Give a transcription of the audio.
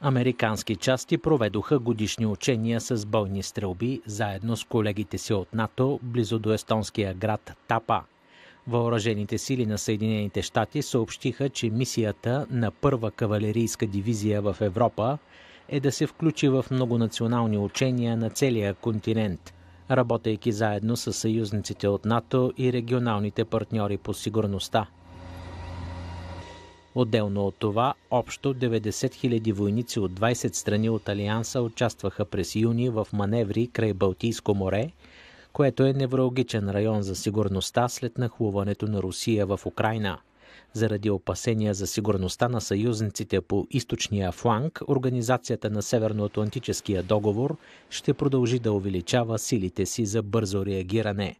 Американски части проведоха годишни учения с бойни стрелби заедно с колегите си от НАТО близо до естонския град Тапа. Въоръжените сили на Съединените щати съобщиха, че мисията на първа кавалерийска дивизия в Европа е да се включи в многонационални учения на целия континент, работейки заедно с съюзниците от НАТО и регионалните партньори по сигурността – Отделно от това, общо 90 000 войници от 20 страни от Алианса участваха през юни в маневри край Балтийско море, което е неврологичен район за сигурността след нахлуването на Русия в Украина. Заради опасения за сигурността на съюзниците по източния фланг, Организацията на Северноатлантическия договор ще продължи да увеличава силите си за бързо реагиране.